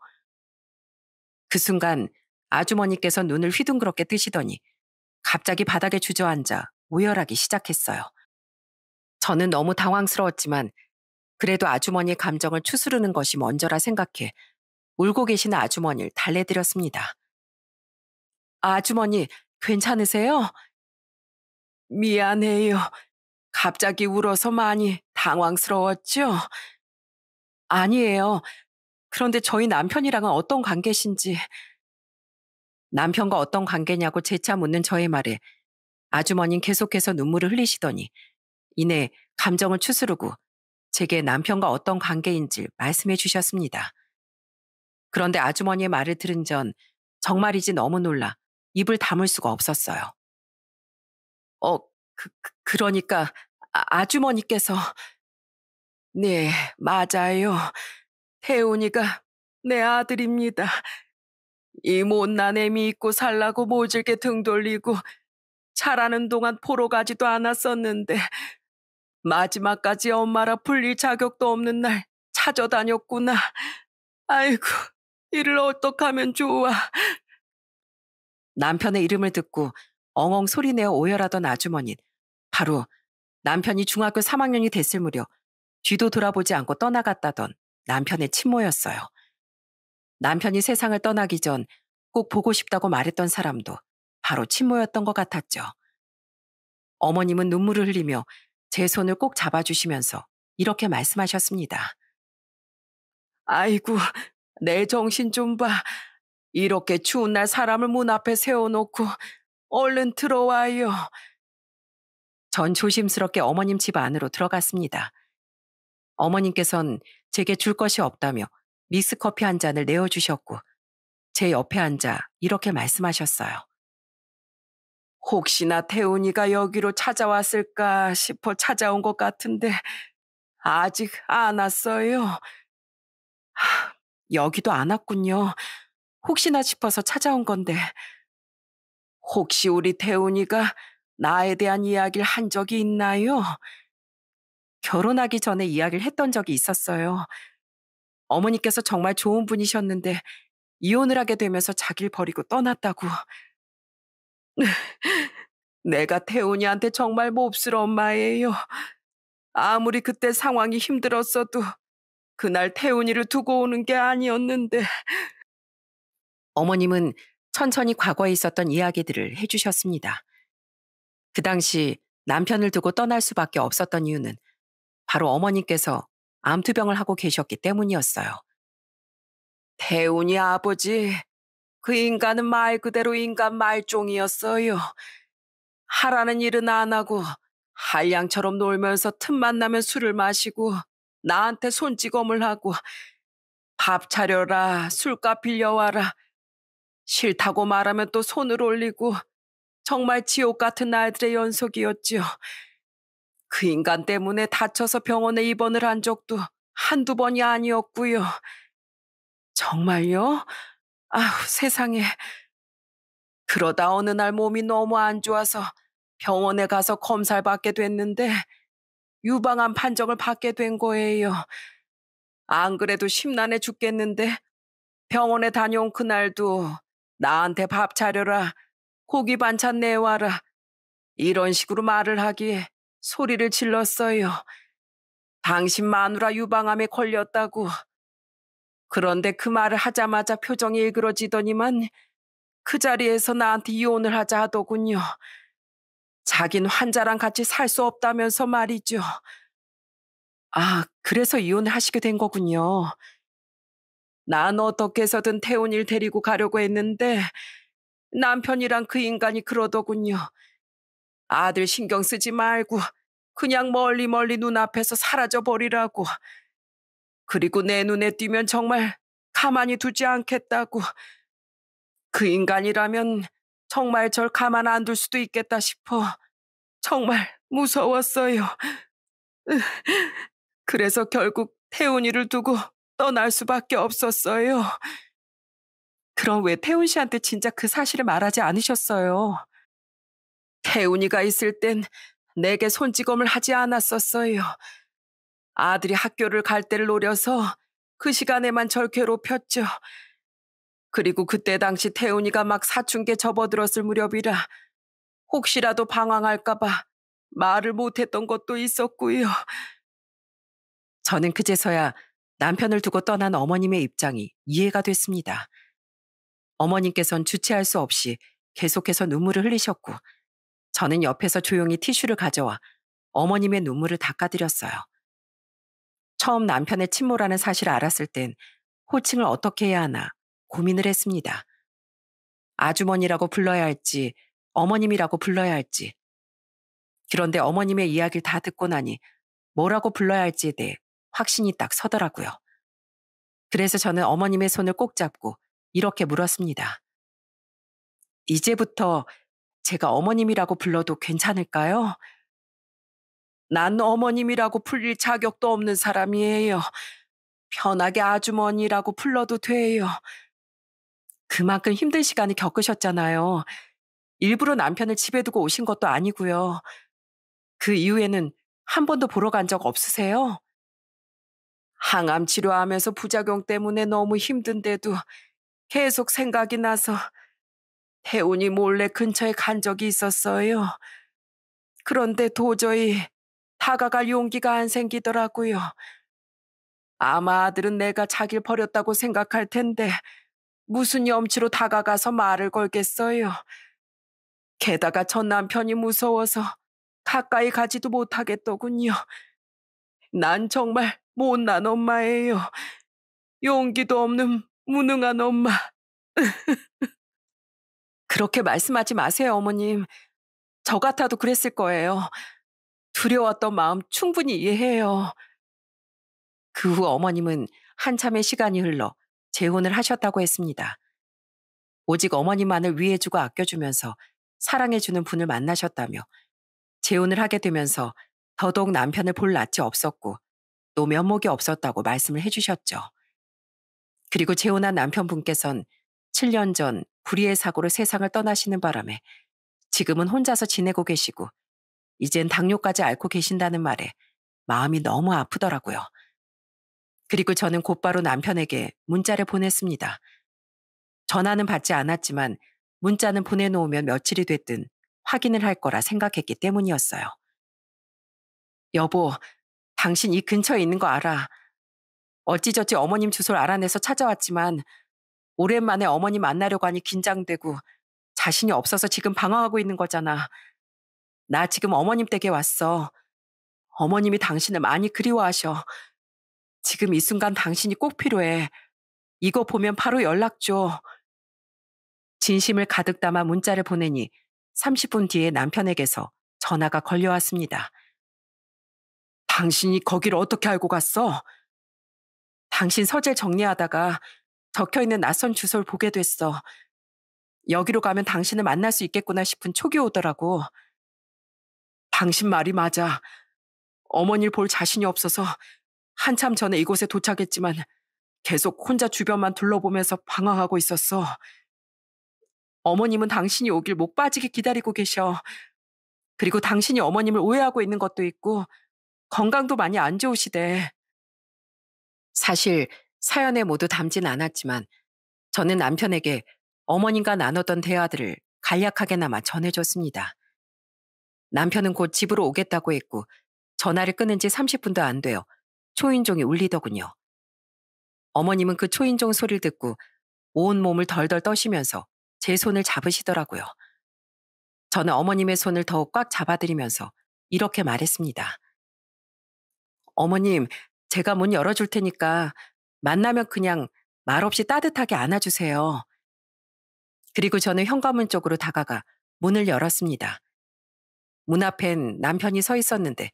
그 순간 아주머니께서 눈을 휘둥그렇게 뜨시더니 갑자기 바닥에 주저앉아 오열하기 시작했어요. 저는 너무 당황스러웠지만 그래도 아주머니의 감정을 추스르는 것이 먼저라 생각해 울고 계신 아주머니를 달래드렸습니다. 아주머니, 괜찮으세요? 미안해요. 갑자기 울어서 많이 당황스러웠죠? 아니에요. 그런데 저희 남편이랑은 어떤 관계신지. 남편과 어떤 관계냐고 재차 묻는 저의 말에 아주머니는 계속해서 눈물을 흘리시더니 이내 감정을 추스르고 제게 남편과 어떤 관계인지 말씀해 주셨습니다. 그런데 아주머니의 말을 들은 전 정말이지 너무 놀라 입을 다물 수가 없었어요. 어, 그, 그 그러니까 아, 주머니께서 [LAUGHS] 네, 맞아요. 태훈이가 내 아들입니다. 이 못난 애미 입고 살라고 모질게 등 돌리고 자라는 동안 포로 가지도 않았었는데 마지막까지 엄마라 불릴 자격도 없는 날 찾아다녔구나. 아이고, 이를 어떡하면 좋아. 남편의 이름을 듣고 엉엉 소리내어 오열하던 아주머니 바로 남편이 중학교 3학년이 됐을 무렵 뒤도 돌아보지 않고 떠나갔다던 남편의 친모였어요. 남편이 세상을 떠나기 전 꼭 보고 싶다고 말했던 사람도 바로 친모였던 것 같았죠. 어머님은 눈물을 흘리며 제 손을 꼭 잡아주시면서 이렇게 말씀하셨습니다. 아이고, 내 정신 좀 봐. 이렇게 추운 날 사람을 문 앞에 세워놓고 얼른 들어와요. 전 조심스럽게 어머님 집 안으로 들어갔습니다. 어머님께선 제게 줄 것이 없다며 믹스커피 한 잔을 내어주셨고 제 옆에 앉아 이렇게 말씀하셨어요. 혹시나 태훈이가 여기로 찾아왔을까 싶어 찾아온 것 같은데 아직 안 왔어요. 하, 여기도 안 왔군요. 혹시나 싶어서 찾아온 건데 혹시 우리 태훈이가 나에 대한 이야기를 한 적이 있나요? 결혼하기 전에 이야기를 했던 적이 있었어요. 어머니께서 정말 좋은 분이셨는데 이혼을 하게 되면서 자기를 버리고 떠났다고. [LAUGHS] 내가 태훈이한테 정말 몹쓸 엄마예요. 아무리 그때 상황이 힘들었어도 그날 태훈이를 두고 오는 게 아니었는데 어머님은 천천히 과거에 있었던 이야기들을 해주셨습니다. 그 당시 남편을 두고 떠날 수밖에 없었던 이유는 바로 어머님께서 암투병을 하고 계셨기 때문이었어요. 태훈이 아버지, 그 인간은 말 그대로 인간 말종이었어요. 하라는 일은 안 하고 한량처럼 놀면서 틈만 나면 술을 마시고 나한테 손찌검을 하고 밥 차려라, 술값 빌려와라, 싫다고 말하면 또 손을 올리고 정말 지옥 같은 날들의 연속이었지요. 그 인간 때문에 다쳐서 병원에 입원을 한 적도 한두 번이 아니었고요. 정말요? 아우 세상에. 그러다 어느 날 몸이 너무 안 좋아서 병원에 가서 검사를 받게 됐는데 유방암 판정을 받게 된 거예요. 안 그래도 심란해 죽겠는데 병원에 다녀온 그날도 나한테 밥 차려라. 고기 반찬 내와라. 이런 식으로 말을 하기에 소리를 질렀어요. 당신 마누라 유방암에 걸렸다고. 그런데 그 말을 하자마자 표정이 일그러지더니만 그 자리에서 나한테 이혼을 하자 하더군요. 자긴 환자랑 같이 살 수 없다면서 말이죠. 아, 그래서 이혼을 하시게 된 거군요. 난 어떻게 해서든 태훈이를 데리고 가려고 했는데 남편이랑 그 인간이 그러더군요. 아들 신경 쓰지 말고 그냥 멀리 멀리 눈앞에서 사라져 버리라고. 그리고 내 눈에 띄면 정말 가만히 두지 않겠다고. 그 인간이라면 정말 절 가만 안 둘 수도 있겠다 싶어. 정말 무서웠어요. 그래서 결국 태훈이를 두고 떠날 수밖에 없었어요. 그럼 왜 태훈 씨한테 진짜 그 사실을 말하지 않으셨어요? 태훈이가 있을 땐 내게 손찌검을 하지 않았었어요. 아들이 학교를 갈 때를 노려서 그 시간에만 절 괴롭혔죠. 그리고 그때 당시 태훈이가 막 사춘기에 접어들었을 무렵이라 혹시라도 방황할까봐 말을 못했던 것도 있었고요. 저는 그제서야 남편을 두고 떠난 어머님의 입장이 이해가 됐습니다. 어머님께선 주체할 수 없이 계속해서 눈물을 흘리셨고 저는 옆에서 조용히 티슈를 가져와 어머님의 눈물을 닦아드렸어요. 처음 남편의 침몰하는 사실을 알았을 땐 호칭을 어떻게 해야 하나 고민을 했습니다. 아주머니라고 불러야 할지 어머님이라고 불러야 할지 그런데 어머님의 이야기를 다 듣고 나니 뭐라고 불러야 할지에 대해 확신이 딱 서더라고요. 그래서 저는 어머님의 손을 꼭 잡고 이렇게 물었습니다. 이제부터 제가 어머님이라고 불러도 괜찮을까요? 난 어머님이라고 풀릴 자격도 없는 사람이에요. 편하게 아주머니라고 불러도 돼요. 그만큼 힘든 시간을 겪으셨잖아요. 일부러 남편을 집에 두고 오신 것도 아니고요. 그 이후에는 한 번도 보러 간 적 없으세요? 항암 치료하면서 부작용 때문에 너무 힘든데도 계속 생각이 나서 태훈이 몰래 근처에 간 적이 있었어요. 그런데 도저히 다가갈 용기가 안 생기더라고요. 아마 아들은 내가 자길 버렸다고 생각할 텐데 무슨 염치로 다가가서 말을 걸겠어요. 게다가 전 남편이 무서워서 가까이 가지도 못하겠더군요. 난 정말 못난 엄마예요. 용기도 없는 무능한 엄마. 그렇게 말씀하지 마세요, 어머님. 저 같아도 그랬을 거예요. 두려웠던 마음 충분히 이해해요. 그 후 어머님은 한참의 시간이 흘러 재혼을 하셨다고 했습니다. 오직 어머님만을 위해주고 아껴주면서 사랑해주는 분을 만나셨다며 재혼을 하게 되면서 더더욱 남편을 볼 낯이 없었고 또 면목이 없었다고 말씀을 해주셨죠. 그리고 재혼한 남편분께선 7년 전 불의의 사고로 세상을 떠나시는 바람에 지금은 혼자서 지내고 계시고 이젠 당뇨까지 앓고 계신다는 말에 마음이 너무 아프더라고요. 그리고 저는 곧바로 남편에게 문자를 보냈습니다. 전화는 받지 않았지만 문자는 보내놓으면 며칠이 됐든 확인을 할 거라 생각했기 때문이었어요. 여보, 당신 이 근처에 있는 거 알아. 어찌저찌 어머님 주소를 알아내서 찾아왔지만 오랜만에 어머니 만나려고 하니 긴장되고 자신이 없어서 지금 방황하고 있는 거잖아. 나 지금 어머님 댁에 왔어. 어머님이 당신을 많이 그리워하셔. 지금 이 순간 당신이 꼭 필요해. 이거 보면 바로 연락 줘. 진심을 가득 담아 문자를 보내니 30분 뒤에 남편에게서 전화가 걸려왔습니다. 당신이 거기를 어떻게 알고 갔어? 당신 서재 정리하다가 적혀있는 낯선 주소를 보게 됐어. 여기로 가면 당신을 만날 수 있겠구나 싶은 촉이 오더라고. 당신 말이 맞아. 어머니를 볼 자신이 없어서 한참 전에 이곳에 도착했지만 계속 혼자 주변만 둘러보면서 방황하고 있었어. 어머님은 당신이 오길 목 빠지게 기다리고 계셔. 그리고 당신이 어머님을 오해하고 있는 것도 있고, 건강도 많이 안 좋으시대. 사실 사연에 모두 담진 않았지만 저는 남편에게 어머님과 나눴던 대화들을 간략하게나마 전해줬습니다. 남편은 곧 집으로 오겠다고 했고 전화를 끊은 지 30분도 안 되어 초인종이 울리더군요. 어머님은 그 초인종 소리를 듣고 온 몸을 덜덜 떠시면서 제 손을 잡으시더라고요. 저는 어머님의 손을 더욱 꽉 잡아드리면서 이렇게 말했습니다. 어머님, 제가 문 열어줄 테니까 만나면 그냥 말없이 따뜻하게 안아주세요. 그리고 저는 현관문 쪽으로 다가가 문을 열었습니다. 문 앞엔 남편이 서 있었는데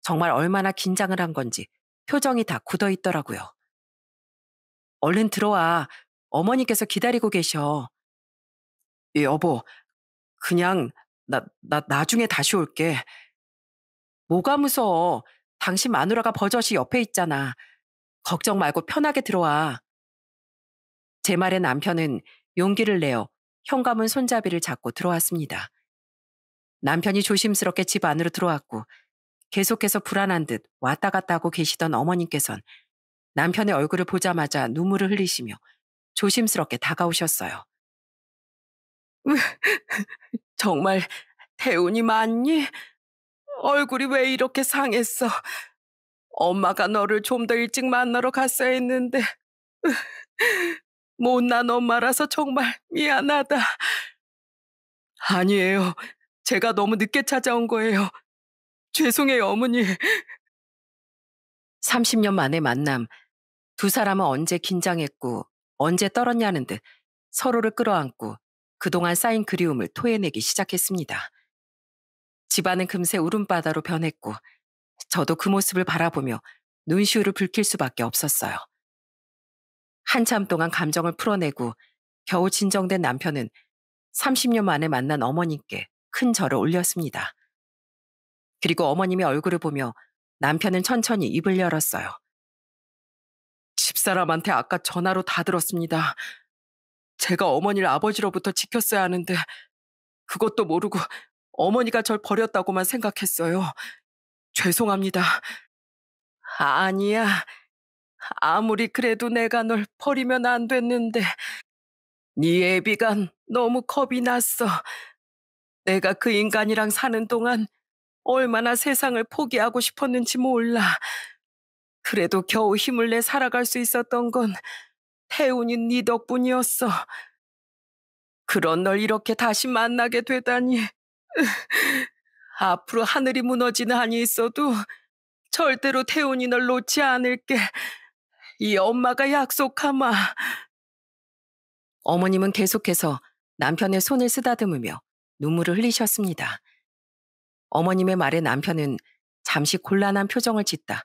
정말 얼마나 긴장을 한 건지 표정이 다 굳어 있더라고요. 얼른 들어와. 어머니께서 기다리고 계셔. 예, 여보, 그냥 나, 나, 나중에 다시 올게. 뭐가 무서워. 당신 마누라가 버젓이 옆에 있잖아. 걱정 말고 편하게 들어와. 제 말에 남편은 용기를 내어 현관문 손잡이를 잡고 들어왔습니다. 남편이 조심스럽게 집 안으로 들어왔고 계속해서 불안한 듯 왔다 갔다 하고 계시던 어머님께선 남편의 얼굴을 보자마자 눈물을 흘리시며 조심스럽게 다가오셨어요. 정말 대운이 많니? 얼굴이 왜 이렇게 상했어? 엄마가 너를 좀 더 일찍 만나러 갔어야 했는데. 못난 엄마라서 정말 미안하다. 아니에요. 제가 너무 늦게 찾아온 거예요. 죄송해요, 어머니. 30년 만의 만남. 두 사람은 언제 긴장했고, 언제 떨었냐는 듯 서로를 끌어안고 그동안 쌓인 그리움을 토해내기 시작했습니다. 집안은 금세 울음바다로 변했고 저도 그 모습을 바라보며 눈시울을 붉힐 수밖에 없었어요. 한참 동안 감정을 풀어내고 겨우 진정된 남편은 30년 만에 만난 어머님께 큰 절을 올렸습니다. 그리고 어머님의 얼굴을 보며 남편은 천천히 입을 열었어요. 집사람한테 아까 전화로 다 들었습니다. 제가 어머니를 아버지로부터 지켰어야 하는데 그것도 모르고 어머니가 절 버렸다고만 생각했어요. 죄송합니다. 아니야. 아무리 그래도 내가 널 버리면 안 됐는데 네 애비가 너무 겁이 났어. 내가 그 인간이랑 사는 동안 얼마나 세상을 포기하고 싶었는지 몰라. 그래도 겨우 힘을 내 살아갈 수 있었던 건 태훈이 네 덕분이었어. 그런 널 이렇게 다시 만나게 되다니 앞으로 하늘이 무너지는 한이 있어도 절대로 태훈이 널 놓지 않을게. 이 엄마가 약속하마. 어머님은 계속해서 남편의 손을 쓰다듬으며 눈물을 흘리셨습니다. 어머님의 말에 남편은 잠시 곤란한 표정을 짓다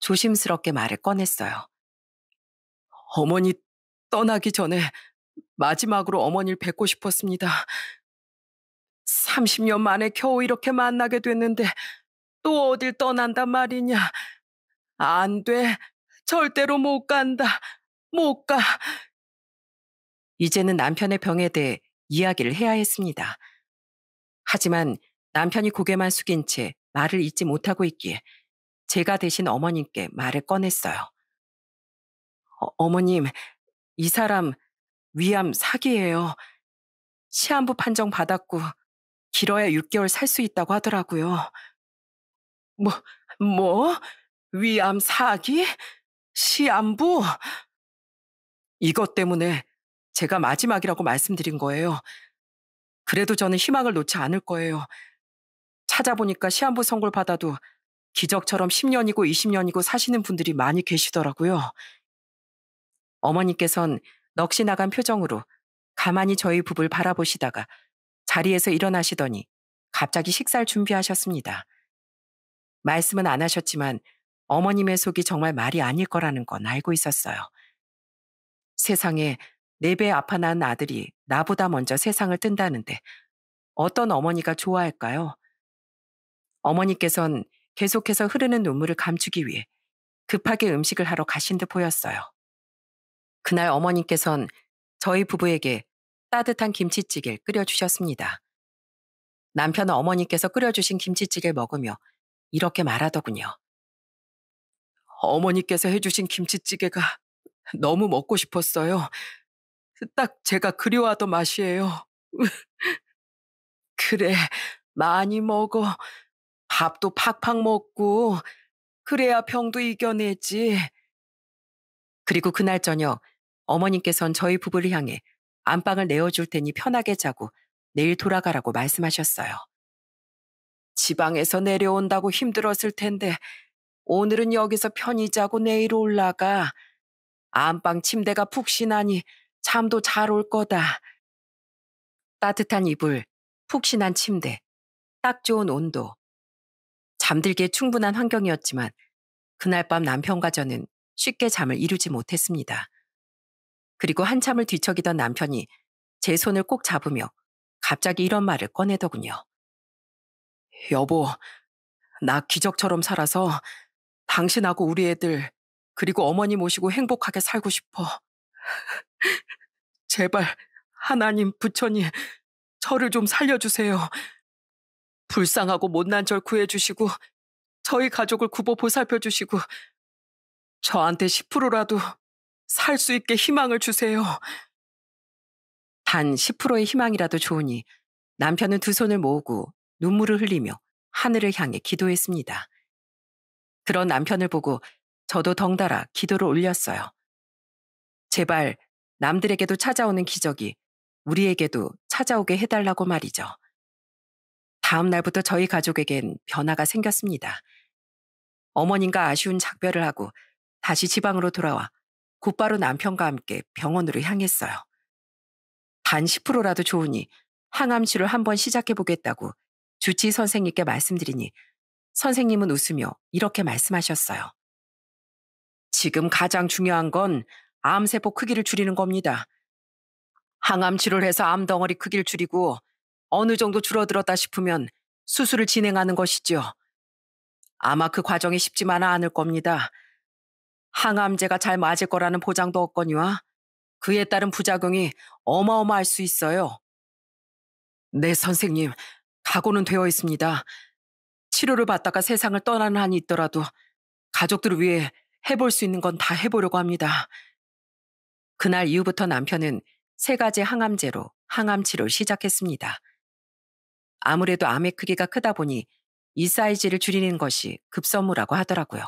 조심스럽게 말을 꺼냈어요. 어머니 떠나기 전에 마지막으로 어머니를 뵙고 싶었습니다. 30년 만에 겨우 이렇게 만나게 됐는데 또 어딜 떠난단 말이냐. 안 돼. 절대로 못 간다. 못 가. 이제는 남편의 병에 대해 이야기를 해야 했습니다. 하지만 남편이 고개만 숙인 채 말을 잊지 못하고 있기에 제가 대신 어머님께 말을 꺼냈어요. 어, 어머님, 이 사람 위암 사기예요. 시한부 판정 받았고 길어야 6개월 살 수 있다고 하더라고요. 뭐, 뭐? 위암 사기? 시암부? 이것 때문에 제가 마지막이라고 말씀드린 거예요. 그래도 저는 희망을 놓지 않을 거예요. 찾아보니까 시한부 선고를 받아도 기적처럼 10년이고 20년이고 사시는 분들이 많이 계시더라고요. 어머니께선 넋이 나간 표정으로 가만히 저희 부부를 바라보시다가 자리에서 일어나시더니 갑자기 식사를 준비하셨습니다. 말씀은 안 하셨지만 어머님의 속이 정말 말이 아닐 거라는 건 알고 있었어요. 세상에 네 배 아파 난 아들이 나보다 먼저 세상을 뜬다는데 어떤 어머니가 좋아할까요? 어머니께선 계속해서 흐르는 눈물을 감추기 위해 급하게 음식을 하러 가신 듯 보였어요. 그날 어머니께선 저희 부부에게 따뜻한 김치찌개를 끓여주셨습니다. 남편은 어머니께서 끓여주신 김치찌개를 먹으며 이렇게 말하더군요. 어머니께서 해주신 김치찌개가 너무 먹고 싶었어요. 딱 제가 그리워하던 맛이에요. [LAUGHS] 그래, 많이 먹어. 밥도 팍팍 먹고, 그래야 병도 이겨내지. 그리고 그날 저녁, 어머님께선 저희 부부를 향해 안방을 내어줄 테니 편하게 자고 내일 돌아가라고 말씀하셨어요. 지방에서 내려온다고 힘들었을 텐데 오늘은 여기서 편히 자고 내일 올라가. 안방 침대가 푹신하니 잠도 잘 올 거다. 따뜻한 이불, 푹신한 침대, 딱 좋은 온도. 잠들기에 충분한 환경이었지만 그날 밤 남편과 저는 쉽게 잠을 이루지 못했습니다. 그리고 한참을 뒤척이던 남편이 제 손을 꼭 잡으며 갑자기 이런 말을 꺼내더군요. 여보, 나 기적처럼 살아서 당신하고 우리 애들, 그리고 어머니 모시고 행복하게 살고 싶어. [LAUGHS] 제발, 하나님, 부처님, 저를 좀 살려주세요. 불쌍하고 못난 절 구해주시고, 저희 가족을 구보 보살펴주시고, 저한테 10%라도 살수 있게 희망을 주세요. 단 10%의 희망이라도 좋으니 남편은 두 손을 모으고 눈물을 흘리며 하늘을 향해 기도했습니다. 그런 남편을 보고 저도 덩달아 기도를 올렸어요. 제발 남들에게도 찾아오는 기적이 우리에게도 찾아오게 해달라고 말이죠. 다음 날부터 저희 가족에겐 변화가 생겼습니다. 어머님과 아쉬운 작별을 하고 다시 지방으로 돌아와 곧바로 남편과 함께 병원으로 향했어요. 단 10%라도 좋으니 항암치료 한번 시작해보겠다고 주치 선생님께 말씀드리니 선생님은 웃으며 이렇게 말씀하셨어요. 지금 가장 중요한 건 암세포 크기를 줄이는 겁니다. 항암치료를 해서 암덩어리 크기를 줄이고 어느 정도 줄어들었다 싶으면 수술을 진행하는 것이지요. 아마 그 과정이 쉽지만은 않을 겁니다. 항암제가 잘 맞을 거라는 보장도 없거니와 그에 따른 부작용이 어마어마할 수 있어요. 네, 선생님. 각오는 되어 있습니다. 치료를 받다가 세상을 떠나는 한이 있더라도 가족들을 위해 해볼 수 있는 건 다 해보려고 합니다. 그날 이후부터 남편은 세 가지 항암제로 항암 치료를 시작했습니다. 아무래도 암의 크기가 크다 보니 이 사이즈를 줄이는 것이 급선무라고 하더라고요.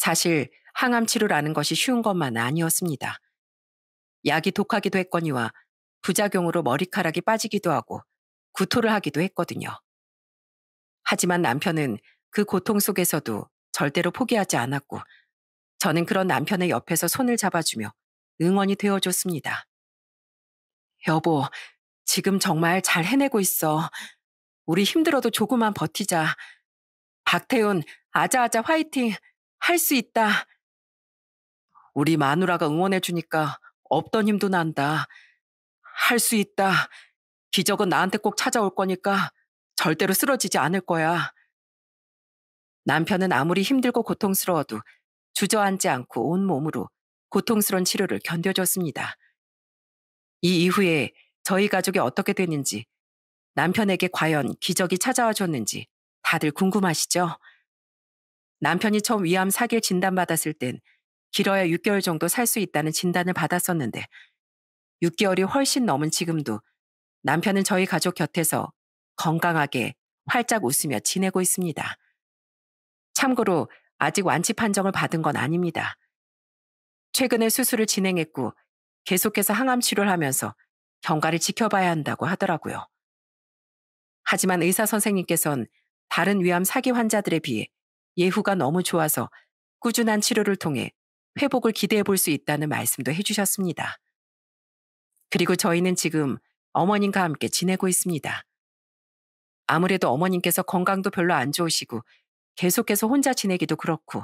사실 항암 치료라는 것이 쉬운 것만 은 아니었습니다. 약이 독하기도 했거니와 부작용으로 머리카락이 빠지기도 하고 구토를 하기도 했거든요. 하지만 남편은 그 고통 속에서도 절대로 포기하지 않았고 저는 그런 남편의 옆에서 손을 잡아주며 응원이 되어줬습니다. 여보, 지금 정말 잘 해내고 있어. 우리 힘들어도 조금만 버티자. 박태훈, 아자아자 화이팅! 할수 있다. 우리 마누라가 응원해주니까 없던 힘도 난다. 할 수 있다. 기적은 나한테 꼭 찾아올 거니까 절대로 쓰러지지 않을 거야. 남편은 아무리 힘들고 고통스러워도 주저앉지 않고 온 몸으로 고통스러운 치료를 견뎌줬습니다. 이 이후에 저희 가족이 어떻게 됐는지 남편에게 과연 기적이 찾아와 줬는지 다들 궁금하시죠? 남편이 처음 위암 사길 진단받았을 땐 길어야 6개월 정도 살 수 있다는 진단을 받았었는데 6개월이 훨씬 넘은 지금도 남편은 저희 가족 곁에서 건강하게 활짝 웃으며 지내고 있습니다. 참고로 아직 완치 판정을 받은 건 아닙니다. 최근에 수술을 진행했고 계속해서 항암 치료를 하면서 경과를 지켜봐야 한다고 하더라고요. 하지만 의사 선생님께선 다른 위암 사기 환자들에 비해 예후가 너무 좋아서 꾸준한 치료를 통해 회복을 기대해 볼 수 있다는 말씀도 해주셨습니다. 그리고 저희는 지금 어머님과 함께 지내고 있습니다. 아무래도 어머님께서 건강도 별로 안 좋으시고 계속해서 혼자 지내기도 그렇고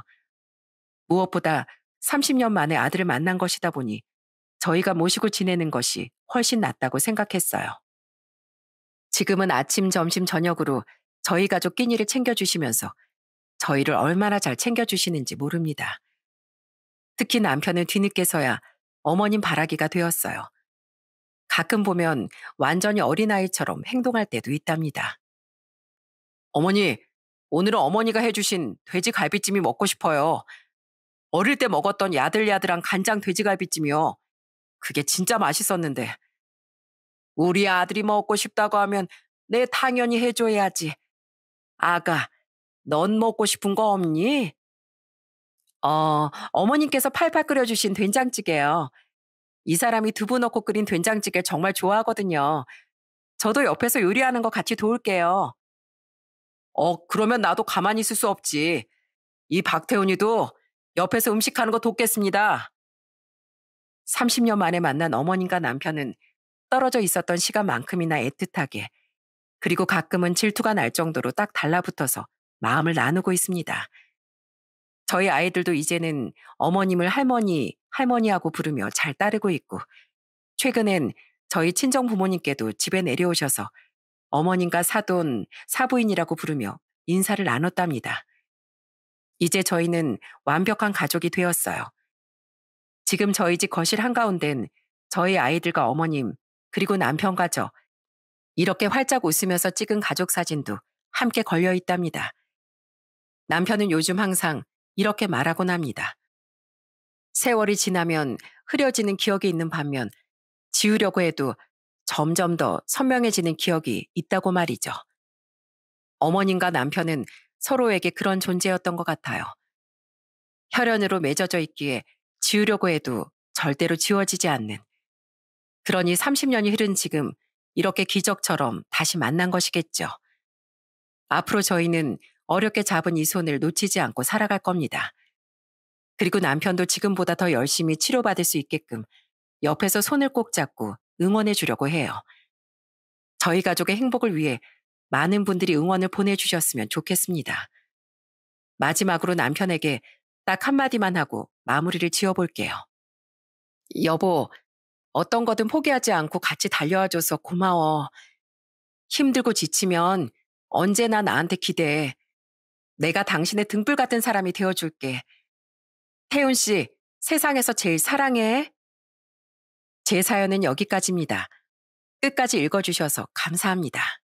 무엇보다 30년 만에 아들을 만난 것이다 보니 저희가 모시고 지내는 것이 훨씬 낫다고 생각했어요. 지금은 아침, 점심, 저녁으로 저희 가족 끼니를 챙겨주시면서 저희를 얼마나 잘 챙겨주시는지 모릅니다. 특히 남편을 뒤늦게서야 어머님 바라기가 되었어요. 가끔 보면 완전히 어린아이처럼 행동할 때도 있답니다. 어머니, 오늘은 어머니가 해주신 돼지갈비찜이 먹고 싶어요. 어릴 때 먹었던 야들야들한 간장 돼지갈비찜이요. 그게 진짜 맛있었는데. 우리 아들이 먹고 싶다고 하면 내 당연히 해줘야지. 아가, 넌 먹고 싶은 거 없니? 어, 어머님께서 팔팔 끓여주신 된장찌개요. 이 사람이 두부 넣고 끓인 된장찌개 정말 좋아하거든요. 저도 옆에서 요리하는 거 같이 도울게요. 어, 그러면 나도 가만히 있을 수 없지. 이 박태훈이도 옆에서 음식하는 거 돕겠습니다. 30년 만에 만난 어머님과 남편은 떨어져 있었던 시간만큼이나 애틋하게, 그리고 가끔은 질투가 날 정도로 딱 달라붙어서 마음을 나누고 있습니다. 저희 아이들도 이제는 어머님을 할머니, 할머니하고 부르며 잘 따르고 있고, 최근엔 저희 친정 부모님께도 집에 내려오셔서 어머님과 사돈, 사부인이라고 부르며 인사를 나눴답니다. 이제 저희는 완벽한 가족이 되었어요. 지금 저희 집 거실 한가운데는 저희 아이들과 어머님, 그리고 남편과 저, 이렇게 활짝 웃으면서 찍은 가족 사진도 함께 걸려 있답니다. 남편은 요즘 항상 이렇게 말하곤 합니다. 세월이 지나면 흐려지는 기억이 있는 반면 지우려고 해도 점점 더 선명해지는 기억이 있다고 말이죠. 어머님과 남편은 서로에게 그런 존재였던 것 같아요. 혈연으로 맺어져 있기에 지우려고 해도 절대로 지워지지 않는. 그러니 30년이 흐른 지금 이렇게 기적처럼 다시 만난 것이겠죠. 앞으로 저희는 어렵게 잡은 이 손을 놓치지 않고 살아갈 겁니다. 그리고 남편도 지금보다 더 열심히 치료받을 수 있게끔 옆에서 손을 꼭 잡고 응원해 주려고 해요. 저희 가족의 행복을 위해 많은 분들이 응원을 보내주셨으면 좋겠습니다. 마지막으로 남편에게 딱 한마디만 하고 마무리를 지어볼게요. 여보, 어떤 거든 포기하지 않고 같이 달려와줘서 고마워. 힘들고 지치면 언제나 나한테 기대해. 내가 당신의 등불 같은 사람이 되어줄게. 태훈 씨, 세상에서 제일 사랑해. 제 사연은 여기까지입니다. 끝까지 읽어주셔서 감사합니다.